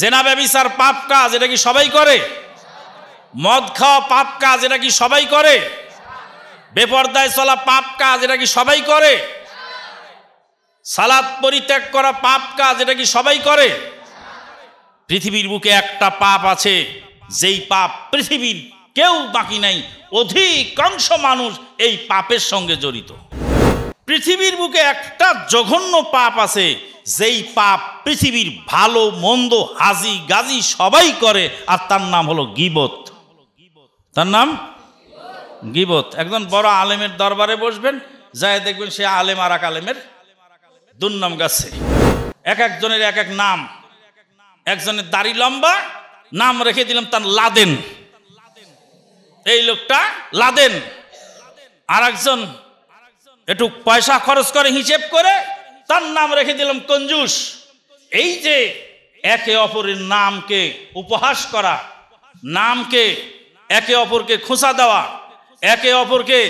জেনা ব্যবিচার পাপ কাজ এটা কি সবাই করে মদ খাওয়া পাপ কাজ এটা কি সবাই করে বেপর্দায় চলা পাপ কাজ এটা কি সবাই করে সালাদ পরিত্যাগ করা পাপ কাজ এটা কি সবাই করে পৃথিবীর বুকে একটা পাপ আছে যেই পাপ পৃথিবীর কেউ বাকি নাই অধিকাংশ মানুষ এই পাপের সঙ্গে জড়িত পৃথিবীর বুকে একটা জঘন্য পাপ আছে যেই পাপ পৃথিবীর ভালো মন্দ হাজি গাজি সবাই করে আর তার নাম হলো গিবত তার নাম গিবত একজন বড় আলেমের দরবারে বসবেন যাই দেখবেন সে আলেম আর এক আলেমের দুর্নাম গাছে এক একজনের এক এক নাম একজনের দাড়ি লম্বা নাম রেখে দিলাম তার লাদেন এই লোকটা লাদেন আর একজন একটু পয়সা খরচ করে হিসেব করে তার নাম রেখে দিলাম কঞ্জুস এই যে একে অপরের নামকে উপহাস করা নামকে একে অপরকে খোঁচা দেওয়া একে অপরকে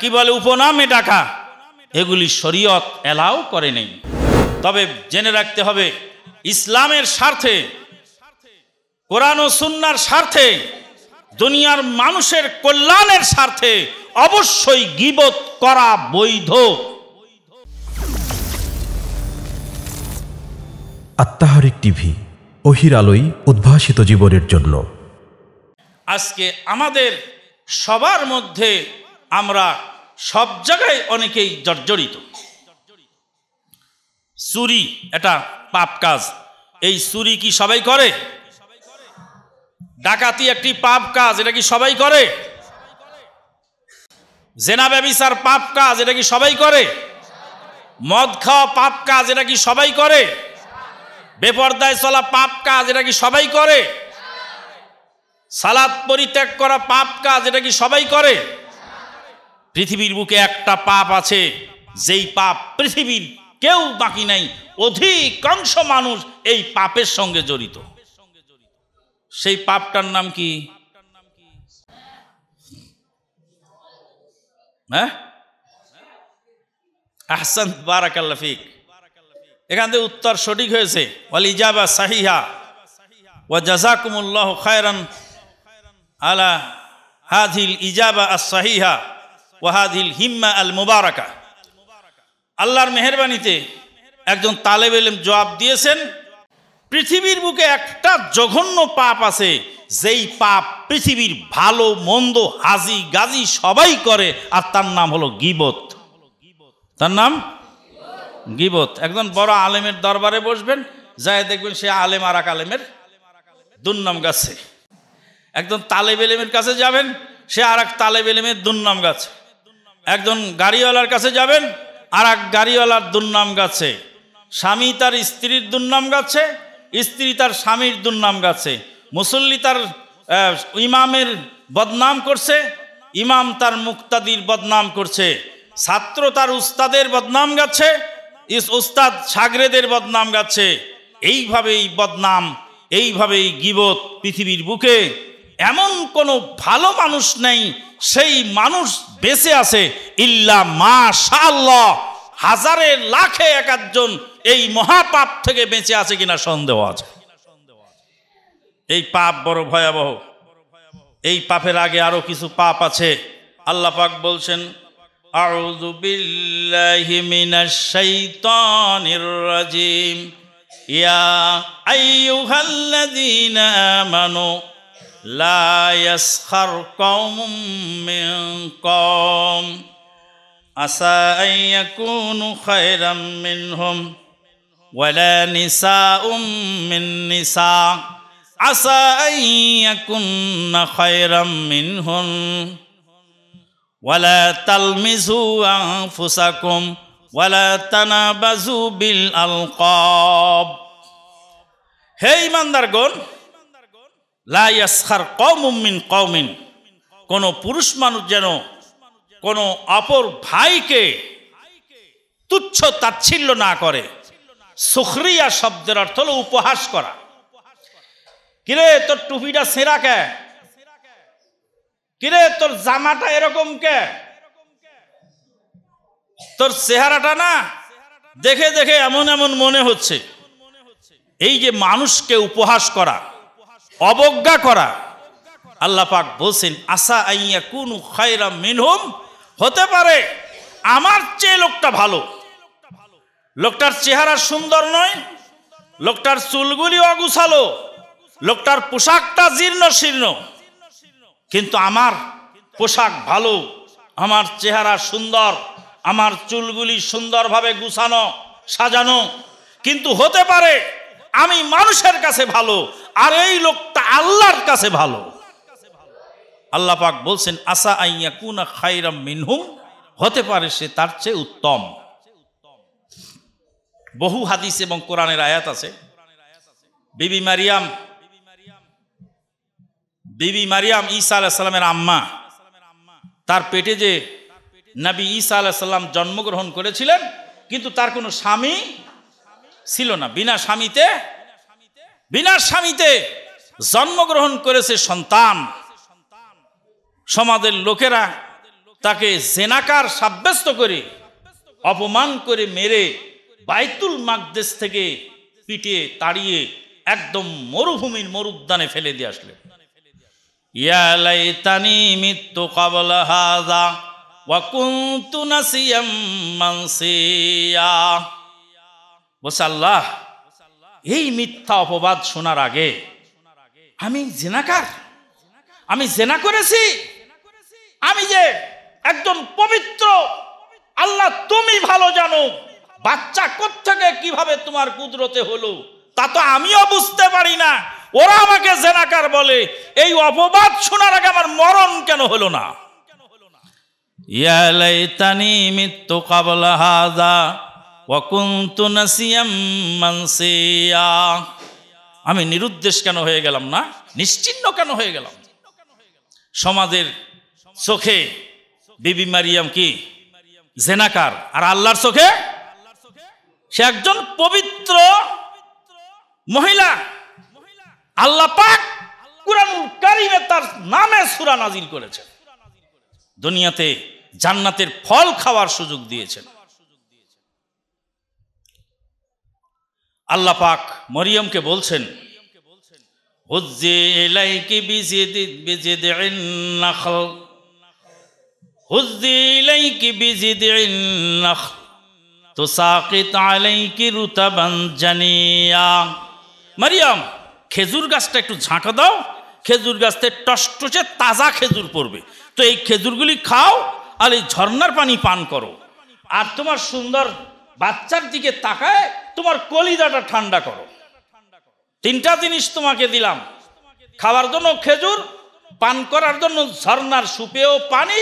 কি বলে উপনামে ডাকা এগুলি শরীয়ত এলাও করে নেই তবে জেনে রাখতে হবে ইসলামের স্বার্থে কোরআন ও সুন্নার স্বার্থে দুনিয়ার মানুষের কল্যাণের স্বার্থে অবশ্যই গিবত করা বৈধ আত্মাহারিক টিভি অহির আলোয় উদ্ভাসিত জীবনের জন্য আজকে আমাদের সবার মধ্যে আমরা সব জায়গায় অনেকেই জর্জরিত চুরি এটা পাপ কাজ এই চুরি কি সবাই করে ডাকাতি একটি পাপ কাজ এটা কি সবাই করে জেনা ব্যবিচার পাপ কাজ এটা কি সবাই করে মদ খাওয়া পাপ কাজ এটা কি সবাই করে বেপর্দায় চলা পাপ কাজ এটা কি সবাই করে সালাদ পরিত্যাগ করা পাপ কাজ এটা কি সবাই করে পৃথিবীর বুকে একটা পাপ আছে যেই পাপ পৃথিবীর কেউ বাকি নাই অধিকাংশ মানুষ এই পাপের সঙ্গে জড়িত সেই পাপটার নাম কি হ্যাঁ আহসান বারাকাল্লাফিক এখান থেকে উত্তর সঠিক হয়েছে ওয়াল ইজাবা সাহিহা ওয়া জাজাকুমুল্লাহ খায়রান আলা হাদিল ইজাবা আস সাহিহা ওয়াহাদিল হিম্মা আল মুবারাকা আল্লাহর মেহরবানিতে একজন তালেব এলেম জবাব দিয়েছেন পৃথিবীর বুকে একটা জঘন্য পাপ আছে যেই পাপ পৃথিবীর ভালো মন্দ হাজি গাজি সবাই করে আর তার নাম হলো গিবত তার নাম গিবত একজন বড় আলেমের দরবারে বসবেন যায় দেখবেন সে আলেম আর এক আলেমের দুর্নাম গাছে একজন তালেব এলেমের কাছে যাবেন সে আর এক তালেব এলেমের দুর্নাম গাছে একজন গাড়িওয়ালার কাছে যাবেন আর এক গাড়িওয়ালার দুর্নাম গাছে স্বামী তার স্ত্রীর দুর্নাম গাছে স্ত্রী তার স্বামীর দুর্নাম গাছে মুসল্লি তার ইমামের বদনাম করছে ইমাম তার মুক্তাদির বদনাম করছে ছাত্র তার উস্তাদের বদনাম গাচ্ছে উস্তাদ সাগরেদের বদনাম গাচ্ছে এইভাবেই বদনাম এইভাবেই গিবত পৃথিবীর বুকে এমন কোনো ভালো মানুষ নেই সেই মানুষ বেঁচে আছে ইল্লা মা শাহ হাজারে লাখে এক একজন এই মহাপাপ থেকে বেঁচে আছে কিনা সন্দেহ আছে এই পাপ বড় ভয়াবহ এই পাপের আগে আরো কিছু পাপ আছে আল্লাহ পাক বলছেন আউযু বিল্লাহি মিনাশ শাইতানির রাজিম ইয়া আইয়ুহাল্লাযীনা আমানু লা ইয়াসখার কওমুম মিন কওম আসা আন ইয়াকুনু খায়রাম মিনহুম ولا نساء من نساء عسى أن يكن خيرا منهن ولا تلمزوا أنفسكم ولا تنابزوا بالألقاب হে ইমানদারগণ লা ইয়াসখার কওমুম মিন কওমিন কোন পুরুষ মানুষ যেন কোন অপর ভাইকে তুচ্ছ তাচ্ছিল্য না করে সুখরিয়া শব্দের অর্থ হলো উপহাস করা কিরে তোর টুপিটা সেরা কে কিরে তোর জামাটা এরকম কে তোর চেহারাটা না দেখে দেখে এমন এমন মনে হচ্ছে এই যে মানুষকে উপহাস করা অবজ্ঞা করা আল্লাহ পাক বলছেন আশা আইয়া কুন খায়রা মিনহুম হতে পারে আমার চেয়ে লোকটা ভালো লোকটার চেহারা সুন্দর নয় লোকটার চুলগুলি অগুছালো লোকটার পোশাকটা জীর্ণ শীর্ণ কিন্তু আমার পোশাক ভালো আমার চেহারা সুন্দর আমার চুলগুলি সুন্দরভাবে গুছানো সাজানো কিন্তু হতে পারে আমি মানুষের কাছে ভালো আর এই লোকটা আল্লাহর কাছে ভালো আল্লাহ পাক বলছেন আসা আইয়া কুনা খাইরাম মিনহুম হতে পারে সে তার চেয়ে উত্তম বহু হাদিস এবং কোরআনের আয়াত আছে বিবি মারিয়াম বিবি মারিয়াম ঈসা আলাহিসাল্লামের আম্মা তার পেটে যে নবী ঈসা আলাহিসাল্লাম জন্মগ্রহণ করেছিলেন কিন্তু তার কোনো স্বামী ছিল না বিনা স্বামীতে বিনা স্বামীতে জন্মগ্রহণ করেছে সন্তান সমাজের লোকেরা তাকে জেনাকার সাব্যস্ত করে অপমান করে মেরে বাইতুল মাকদেশ থেকে পিটিয়ে তাড়িয়ে একদম মরুভূমির মরুদ্যানে ফেলে দিয়ে আসলেন ইয়ালাইতানি এই মিথ্যা অপবাদ শোনার আগে আমি জেনাকার আমি জেনা করেছি আমি যে একজন পবিত্র আল্লাহ তুমি ভালো জানো বাচ্চা কোথেকে কিভাবে তোমার কুদরতে হলো তা তো আমিও বুঝতে পারি না ওরা আমাকে জেনাকার বলে এই অপবাদ শোনার আগে আমার মরণ কেন হলো না আমি নিরুদ্দেশ কেন হয়ে গেলাম না নিশ্চিন্ন কেন হয়ে গেলাম সমাজের চোখে বিবি মারিয়াম কি জেনাকার আর আল্লাহর চোখে সে একজন পবিত্র মহিলা আল্লাহ পাক কুরআন কারিমে তার নামে সুরা নাজিল করেছেন দুনিয়াতে জান্নাতের ফল খাওয়ার সুযোগ দিয়েছেন আল্লাহ পাক মরিয়মকে বলছেন হুজ্জে ইলাইকি বিজিদি বিজিদি নাখল হুজ্জে ইলাইকি বিজিদি নাখল তোসাকিত আলাইকি রুতাবান জানিয়া মারিয়াম খেজুর গাছটা একটু ঝাঁকা দাও খেজুর গাছতে টসটসে তাজা খেজুর পড়বে তো এই খেজুরগুলি খাও আর এই ঝর্নার পানি পান করো আর তোমার সুন্দর বাচ্চার দিকে তাকায় তোমার কলিদাটা ঠান্ডা করো তিনটা জিনিস তোমাকে দিলাম খাওয়ার জন্য খেজুর পান করার জন্য ঝর্নার সুপেও পানি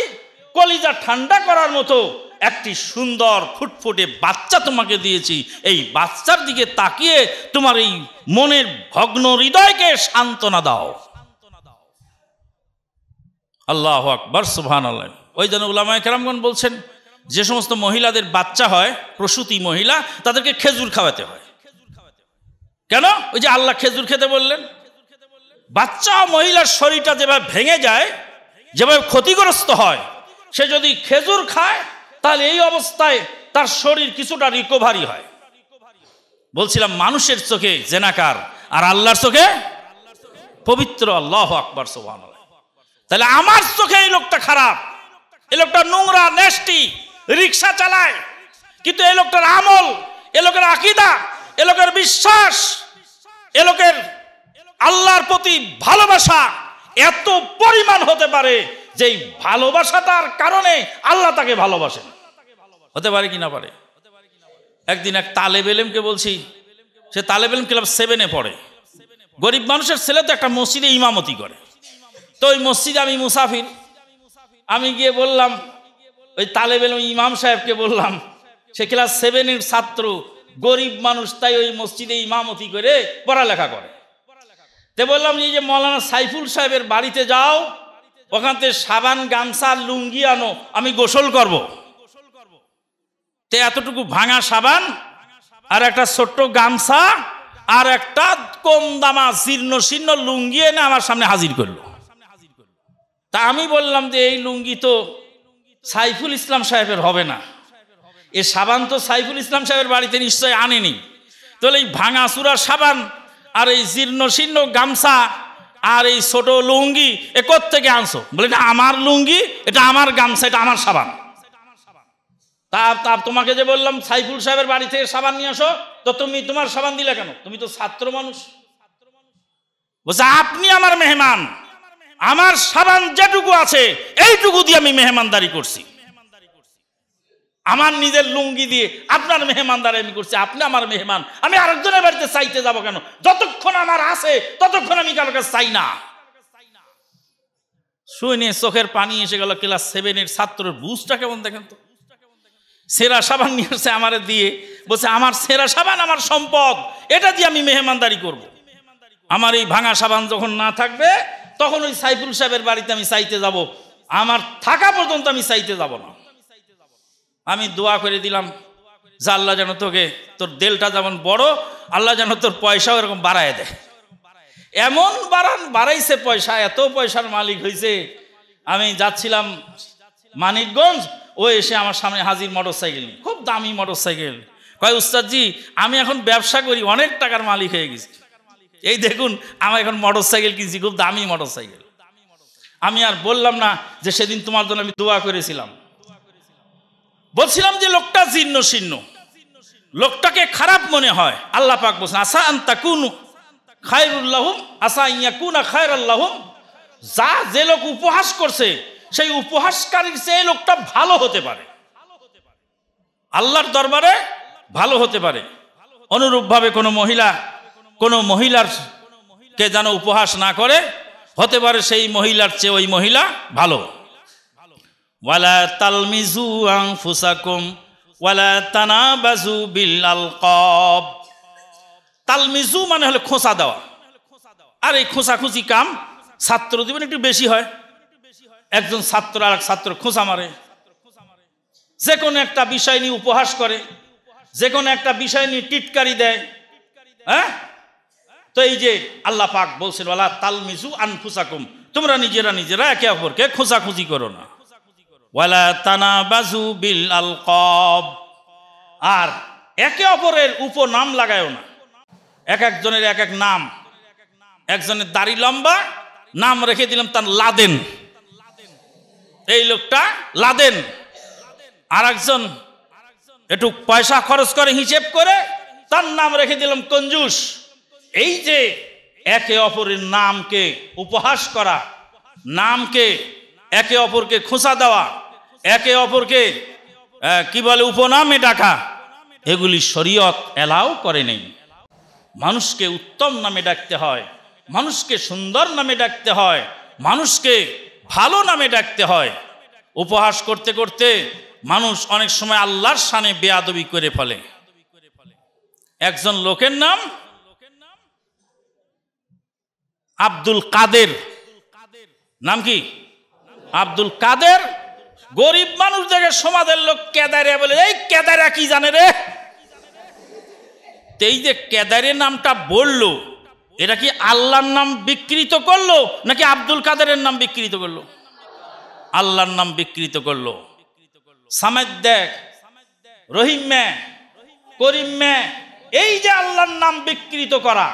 কলিজা ঠান্ডা করার মতো একটি সুন্দর ফুটফুটে বাচ্চা তোমাকে দিয়েছি এই বাচ্চার দিকে তাকিয়ে তোমার এই মনের ভগ্ন হৃদয়কে সান্ত্বনা দাও আল্লাহ আকবর সুহান আল্লাহ ওই জন্য উলামায় কেরামগণ বলছেন যে সমস্ত মহিলাদের বাচ্চা হয় প্রসূতি মহিলা তাদেরকে খেজুর খাওয়াতে হয় কেন ওই যে আল্লাহ খেজুর খেতে বললেন বাচ্চা মহিলার শরীরটা যেভাবে ভেঙে যায় যেভাবে ক্ষতিগ্রস্ত হয় সে যদি খেজুর খায় তাহলে এই অবস্থায় তার শরীর কিছুটা রিকভারি হয় বলছিলাম মানুষের চোখে জেনাকার আর আল্লাহর চোখে পবিত্র আল্লাহ আকবর সোহান তাহলে আমার চোখে এই লোকটা খারাপ এই লোকটা নোংরা নেষ্টি রিক্সা চালায় কিন্তু এই লোকটার আমল এ লোকের আকিদা এ লোকের বিশ্বাস এ লোকের আল্লাহর প্রতি ভালোবাসা এত পরিমাণ হতে পারে যেই ভালোবাসা তার কারণে আল্লাহ তাকে ভালোবাসেন হতে পারে কি না পারে একদিন এক তালেব এলেমকে বলছি সে তালেব এলম ক্লাব সেভেনে পড়ে গরিব মানুষের ছেলে তো একটা মসজিদে ইমামতি করে তো ওই মসজিদে আমি মুসাফির আমি গিয়ে বললাম ওই তালেব এলম ইমাম সাহেবকে বললাম সে ক্লাস সেভেনের ছাত্র গরিব মানুষ তাই ওই মসজিদে ইমামতি করে পড়ালেখা করে তে বললাম যে মৌলানা সাইফুল সাহেবের বাড়িতে যাও ওখান থেকে সাবান গামছা লুঙ্গি আনো আমি গোসল করব। তে এতটুকু ভাঙা সাবান আর একটা ছোট্ট গামছা আর একটা কম দামা শীর্ণ শীর্ণ লুঙ্গি এনে আমার সামনে হাজির করলো তা আমি বললাম যে এই লুঙ্গি তো সাইফুল ইসলাম সাহেবের হবে না এ সাবান তো সাইফুল ইসলাম সাহেবের বাড়িতে নিশ্চয় আনেনি তাহলে এই ভাঙা চূড়া সাবান আর এই জীর্ণ শীর্ণ গামছা আর এই ছোট লুঙ্গি এ থেকে আনছো বলে এটা আমার লুঙ্গি এটা আমার গামছা এটা আমার সাবান তা তার তোমাকে যে বললাম সাইফুল সাহেবের বাড়ি থেকে সাবান নিয়ে আসো তো তুমি তোমার সাবান দিলে কেন তুমি তো ছাত্র মানুষ বলছে আপনি আমার মেহমান আমার সাবান যেটুকু আছে এইটুকু দিয়ে আমি মেহমানদারি করছি আমার নিজের লুঙ্গি দিয়ে আপনার মেহমানদার আমি করছি আপনি আমার মেহমান আমি আরেকজনের বাড়িতে চাইতে যাব কেন যতক্ষণ আমার আছে ততক্ষণ আমি কারো কাছে চাই না শুনে চোখের পানি এসে গেল ক্লাস সেভেনের ছাত্রের বুঝটা কেমন দেখেন তো সেরা সাবান নিয়ে আসছে আমার দিয়ে বলছে আমার সেরা সাবান আমার সম্পদ এটা দিয়ে আমি মেহমানদারি করব। আমার এই ভাঙা সাবান যখন না থাকবে তখন ওই সাইফুল সাহেবের বাড়িতে আমি চাইতে যাব আমার থাকা পর্যন্ত আমি চাইতে যাব না আমি দোয়া করে দিলাম যে আল্লাহ যেন তোকে তোর দেলটা যেমন বড় আল্লাহ যেন তোর পয়সাও এরকম বাড়ায় দেয় এমন বাড়ান বাড়াইছে পয়সা এত পয়সার মালিক হয়েছে আমি যাচ্ছিলাম মানিকগঞ্জ ও এসে আমার সামনে হাজির মোটর সাইকেল খুব দামি মোটর সাইকেল কয় উস্তাদজি আমি এখন ব্যবসা করি অনেক টাকার মালিক হয়ে গেছি এই দেখুন আমার এখন মোটর সাইকেল কিনছি খুব দামি মোটর সাইকেল আমি আর বললাম না যে সেদিন তোমার জন্য আমি দোয়া করেছিলাম বলছিলাম যে লোকটা জীর্ণ শীর্ণ লোকটাকে খারাপ মনে হয় আল্লাহ পাক বলছেন আসা কুন খায়রুল্লাহম আসা ইয়াকুনা খায়র আল্লাহম যা যে লোক উপহাস করছে সেই উপহাসকারীর সেই লোকটা ভালো হতে পারে আল্লাহর দরবারে ভালো হতে পারে অনুরূপভাবে কোনো মহিলা কোনো মহিলার কে যেন উপহাস না করে হতে পারে সেই মহিলার চেয়ে ওই মহিলা ভালো ওয়ালা তালমিজু আং ফুসাকুম ওয়ালা তানাবাজু বিল আলকব তালমিজু মানে হলো খোঁসা দেওয়া আর এই খোঁসাখুঁচি কাম ছাত্র জীবনে একটু বেশি হয় একজন ছাত্র আর এক ছাত্র খোঁচা মারে যে কোনো একটা বিষয় নিয়ে উপহাস করে যে কোনো একটা বিষয় নিয়ে টিটকারি দেয় হ্যাঁ তো এই যে আল্লাহ পাক বলছিল আল্লাহ তালমিজু আনফুসাকুম তোমরা নিজেরা নিজেরা একে অপরকে খোঁজাখুঁজি করো না ওয়ালা তানা বাজু বিল আলকব আর একে অপরের উপনাম লাগায়ও না এক একজনের এক এক নাম একজনের দাড়ি লম্বা নাম রেখে দিলাম তার লাদেন এই লোকটা লাদেন আর একজন একটু পয়সা খরচ করে হিসেব করে তার নাম রেখে দিলাম কঞ্জুস এই যে একে অপরের নামকে উপহাস করা নামকে একে অপরকে খোঁচা দেওয়া একে অপরকে কি বলে উপনামে ডাকা এগুলি শরীয়ত এলাও করে নেই মানুষকে উত্তম নামে ডাকতে হয় মানুষকে সুন্দর নামে ডাকতে হয় মানুষকে ভালো নামে ডাকতে হয় উপহাস করতে করতে মানুষ অনেক সময় আল্লাহর সানে বেয়াদবি করে ফেলে একজন লোকের নাম আব্দুল কাদের নাম কি আব্দুল কাদের গরিব মানুষ দেখে সমাজের লোক কেদারে বলে এই কেদারা কি জানে রে এই যে কেদারে নামটা বললো এটা কি আল্লাহর নাম বিকৃত করলো নাকি আব্দুল কাদের নাম বিকৃত করলো আল্লাহর নাম বিকৃত করলো সামেদ দেখ রহিম মে করিম মে এই যে আল্লাহর নাম বিকৃত করা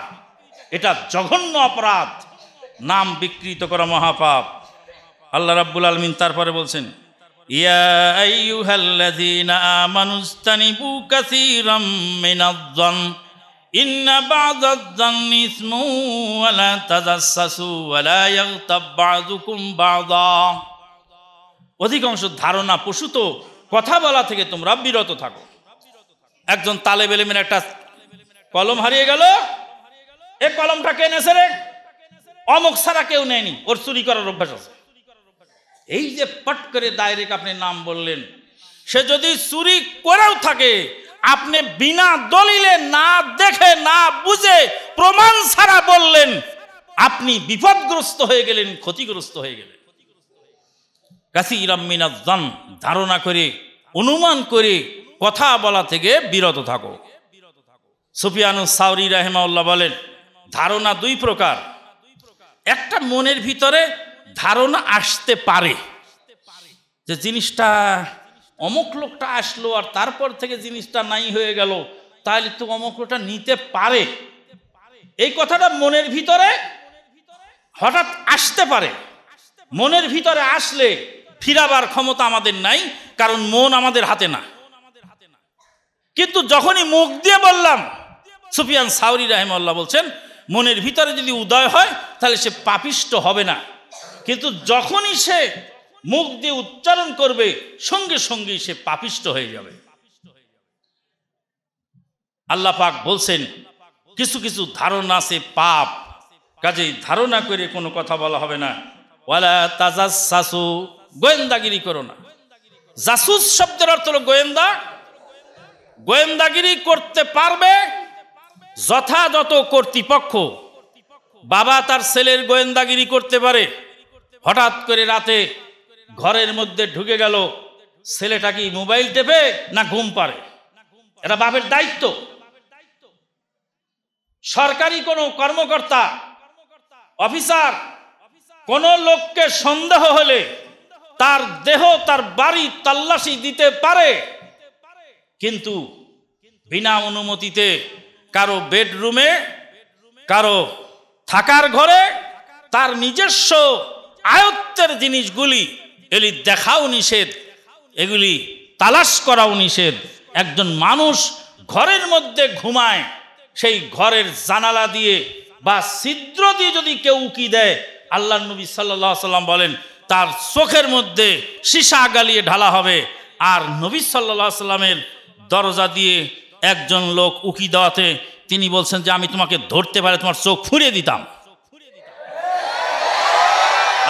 এটা জঘন্য অপরাধ নাম বিকৃত করা মহাপাপ আল্লাহ রাব্বুল আলমিন তারপরে বলছেন يا أيها الذين آمنوا استنبوا كثيرا من الظن إن بعض الظن إثم ولا تجسسوا ولا يغتب بعضكم بعضا অধিকাংশ ধারণা পশুত কথা বলা থেকে তোমরা বিরত থাকো একজন তালে বেলেমের একটা কলম হারিয়ে গেল এ কলমটা কে এনেছে রে অমুক ছাড়া কেউ নেয়নি ওর চুরি করার অভ্যাস আছে এই যে পট করে ডাইরেক্ট আপনি নাম বললেন সে যদি চুরি করেও থাকে আপনি বিনা দলিলে না দেখে না বুঝে প্রমাণ ছাড়া বললেন আপনি বিপদগ্রস্ত হয়ে গেলেন ক্ষতিগ্রস্ত হয়ে গেলেন কাসি ইরামিনাজান ধারণা করে অনুমান করে কথা বলা থেকে বিরত থাকো সুফিয়ানু সাউরি রাহেমাউল্লাহ বলেন ধারণা দুই প্রকার একটা মনের ভিতরে ধারণা আসতে পারে যে জিনিসটা অমুক লোকটা আসলো আর তারপর থেকে জিনিসটা নাই হয়ে গেল তাহলে তো অমুক লোকটা নিতে পারে এই কথাটা মনের ভিতরে হঠাৎ আসতে পারে মনের ভিতরে আসলে ফিরাবার ক্ষমতা আমাদের নাই কারণ মন আমাদের হাতে না কিন্তু যখনই মুখ দিয়ে বললাম সুফিয়ান সাউরি রাহেমাল্লাহ বলছেন মনের ভিতরে যদি উদয় হয় তাহলে সে পাপিষ্ট হবে না কিন্তু যখনই সে মুখ দিয়ে উচ্চারণ করবে সঙ্গে সঙ্গেই সে পাপিষ্ট হয়ে যাবে আল্লাহ পাক বলছেন কিছু কিছু ধারণা আছে পাপ কাজেই ধারণা করে কোনো কথা বলা হবে না ওয়ালা তাজাজ সাসু গোয়েন্দাগিরি করো না জাসুস শব্দের অর্থ হলো গোয়েন্দা গোয়েন্দাগিরি করতে পারবে যথাযথ কর্তৃপক্ষ বাবা তার ছেলের গোয়েন্দাগিরি করতে পারে হঠাৎ করে রাতে ঘরের মধ্যে ঢুকে গেল ছেলেটা কি মোবাইল টেপে না ঘুম পারে এটা বাপের দায়িত্ব সরকারি কোনো কর্মকর্তা অফিসার কোন লোককে সন্দেহ হলে তার দেহ তার বাড়ি তল্লাশি দিতে পারে কিন্তু বিনা অনুমতিতে কারো বেডরুমে কারো থাকার ঘরে তার নিজস্ব আয়ত্তের জিনিসগুলি এগুলি দেখাও নিষেধ এগুলি তালাশ করাও নিষেধ একজন মানুষ ঘরের মধ্যে ঘুমায় সেই ঘরের জানালা দিয়ে বা ছিদ্র দিয়ে যদি কেউ উকি দেয় আল্লাহ নবী সাল্লাহ সাল্লাম বলেন তার চোখের মধ্যে সীসা গালিয়ে ঢালা হবে আর নবী সাল্লাহ সাল্লামের দরজা দিয়ে একজন লোক উকি দেওয়াতে তিনি বলছেন যে আমি তোমাকে ধরতে পারে তোমার চোখ ফুরিয়ে দিতাম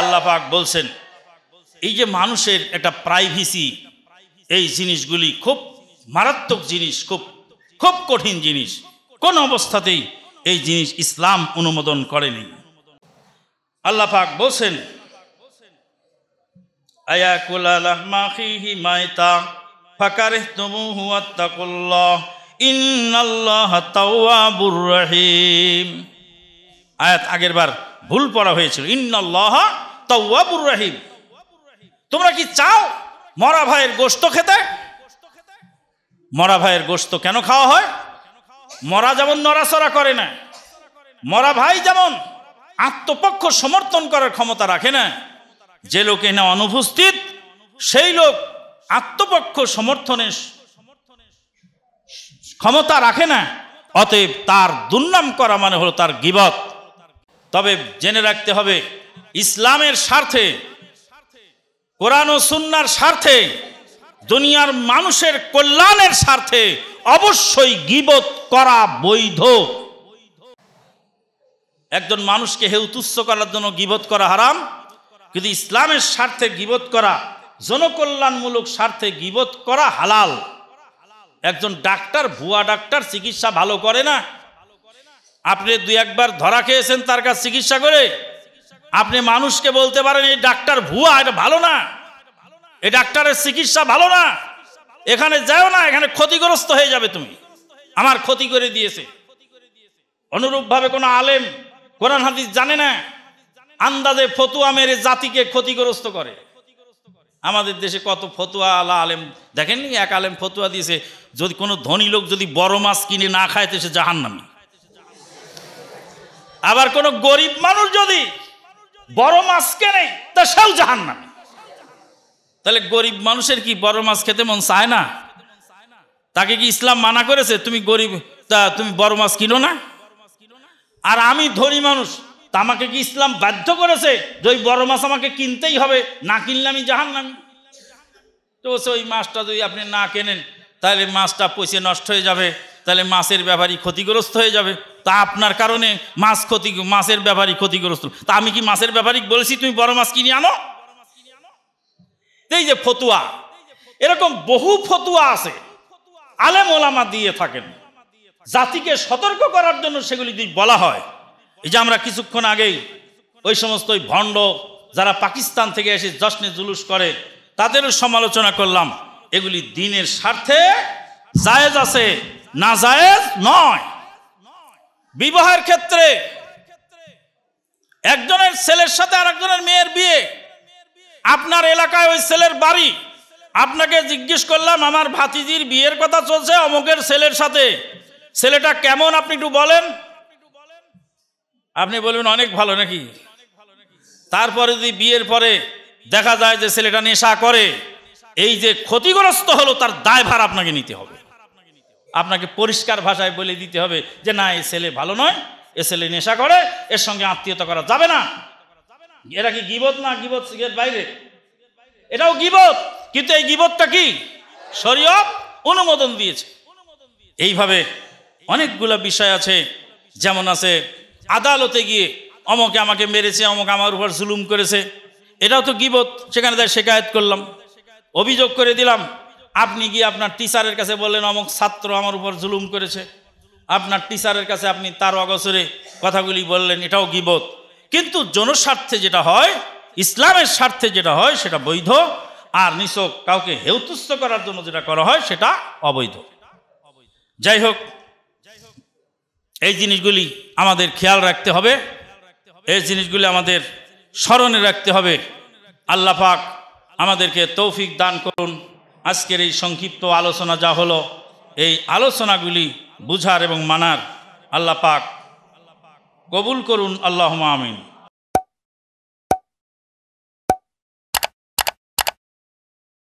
আল্লাহ পাক বলছেন এই যে মানুষের একটা প্রাইভেসি এই জিনিসগুলি খুব মারাত্মক জিনিস খুব খুব কঠিন জিনিস কোন অবস্থাতেই এই জিনিস ইসলাম অনুমোদন করেনি আল্লাহ পাক বলছেন আয়াত আগের বার ভুল পড়া হয়েছিল ইন্নআল্লাহ আত্মাবুর রহিম তোমরা কি চাও মরা ভাইয়ের গোস্ত খেতে মরা ভাইয়ের গোস্ত কেন খাওয়া হয় মরা যেমন নড়াচড়া করে না মরা ভাই যেমন আত্মপক্ষ সমর্থন করার ক্ষমতা রাখে না যে লোক এনে অনুপস্থিত সেই লোক আত্মপক্ষ সমর্থনের ক্ষমতা রাখে না অতএব তার দুর্নাম করা মানে হলো তার গিবত তবে জেনে রাখতে হবে ইসলামের স্বার্থে কোরআন ও সুন্নার স্বার্থে দুনিয়ার মানুষের কল্যাণের স্বার্থে অবশ্যই গিবত করা বৈধ একজন মানুষকে হে তুচ্ছ করার জন্য গিবত করা হারাম কিন্তু ইসলামের স্বার্থে গিবত করা জনকল্যাণমূলক স্বার্থে গিবত করা হালাল একজন ডাক্তার ভুয়া ডাক্তার চিকিৎসা ভালো করে না আপনি দুই একবার ধরা খেয়েছেন তার কাছে চিকিৎসা করে আপনি মানুষকে বলতে পারেন এই ডাক্তার ভুয়া এটা ভালো না এই ডাক্তারের চিকিৎসা ভালো না এখানে যাও না এখানে ক্ষতিগ্রস্ত হয়ে যাবে তুমি আমার ক্ষতি করে দিয়েছে অনুরূপভাবে কোনো আলেম কোরআন হাদিস জানে না আন্দাজে ফতুয়া মেরে জাতিকে ক্ষতিগ্রস্ত করে আমাদের দেশে কত ফতুয়া আলা আলেম দেখেননি এক আলেম ফতুয়া দিয়েছে যদি কোনো ধনী লোক যদি বড় মাছ কিনে না খায় তো সে জাহান্নামি আবার কোনো গরিব মানুষ যদি বড় মাছ নেই তা সেও জাহান নামে তাহলে গরিব মানুষের কি বড় মাছ খেতে মন চায় না তাকে কি ইসলাম মানা করেছে তুমি গরিব তা তুমি বড় মাছ কিনো না আর আমি ধনী মানুষ তা আমাকে কি ইসলাম বাধ্য করেছে যে ওই বড় মাছ আমাকে কিনতেই হবে না কিনলে আমি জাহান নামি তো ওই মাছটা যদি আপনি না কেনেন তাহলে মাছটা পচে নষ্ট হয়ে যাবে তাহলে মাছের ব্যাপারী ক্ষতিগ্রস্ত হয়ে যাবে তা আপনার কারণে মাছ ক্ষতি মাছের ব্যাপারী ক্ষতিগ্রস্ত তা আমি কি মাছের ব্যাপারী বলেছি তুমি বড় মাছ কিনে আনো এই যে ফতুয়া এরকম বহু ফতুয়া আছে আলেম ওলামা দিয়ে থাকেন জাতিকে সতর্ক করার জন্য সেগুলি বলা হয় এই যে আমরা কিছুক্ষণ আগেই ওই সমস্ত ওই ভণ্ড যারা পাকিস্তান থেকে এসে জশ্নে জুলুস করে তাদেরও সমালোচনা করলাম এগুলি দিনের স্বার্থে জায়েজ আছে না জায়েজ নয় বিবাহের ক্ষেত্রে একজনের ছেলের সাথে আরেকজনের মেয়ের বিয়ে আপনার এলাকায় ওই ছেলের বাড়ি আপনাকে জিজ্ঞেস করলাম আমার ভাতিজির বিয়ের কথা চলছে অমুকের ছেলের সাথে ছেলেটা কেমন আপনি একটু বলেন আপনি বলবেন অনেক ভালো নাকি তারপরে যদি বিয়ের পরে দেখা যায় যে ছেলেটা নেশা করে এই যে ক্ষতিগ্রস্ত হলো তার দায়ভার আপনাকে নিতে হবে আপনাকে পরিষ্কার ভাষায় বলে দিতে হবে যে না এ ছেলে ভালো নয় এ ছেলে নেশা করে এর সঙ্গে আত্মীয়তা করা যাবে না এটা কি গিবত না গিবত সিগের বাইরে এটাও গিবত কিন্তু এই গিবতটা কি শরীয়ত অনুমোদন দিয়েছে এইভাবে অনেকগুলো বিষয় আছে যেমন আছে আদালতে গিয়ে অমকে আমাকে মেরেছে অমক আমার উপর জুলুম করেছে এটাও তো গিবত সেখানে তাই শেখায়ত করলাম অভিযোগ করে দিলাম আপনি গিয়ে আপনার টিচারের কাছে বললেন অমুক ছাত্র আমার উপর জুলুম করেছে আপনার টিচারের কাছে আপনি তার অগসরে কথাগুলি বললেন এটাও গিবত কিন্তু জনস্বার্থে যেটা হয় ইসলামের স্বার্থে যেটা হয় সেটা বৈধ আর নিছক কাউকে হেউতুস্থ করার জন্য যেটা করা হয় সেটা অবৈধ যাই হোক এই জিনিসগুলি আমাদের খেয়াল রাখতে হবে এই জিনিসগুলি আমাদের স্মরণে রাখতে হবে আল্লাহ পাক আমাদেরকে তৌফিক দান করুন আজকের এই সংক্ষিপ্ত আলোচনা যা হলো এই আলোচনাগুলি বুঝার এবং মানার আল্লাহ পাক কবুল করুন আল্লাহ আমিন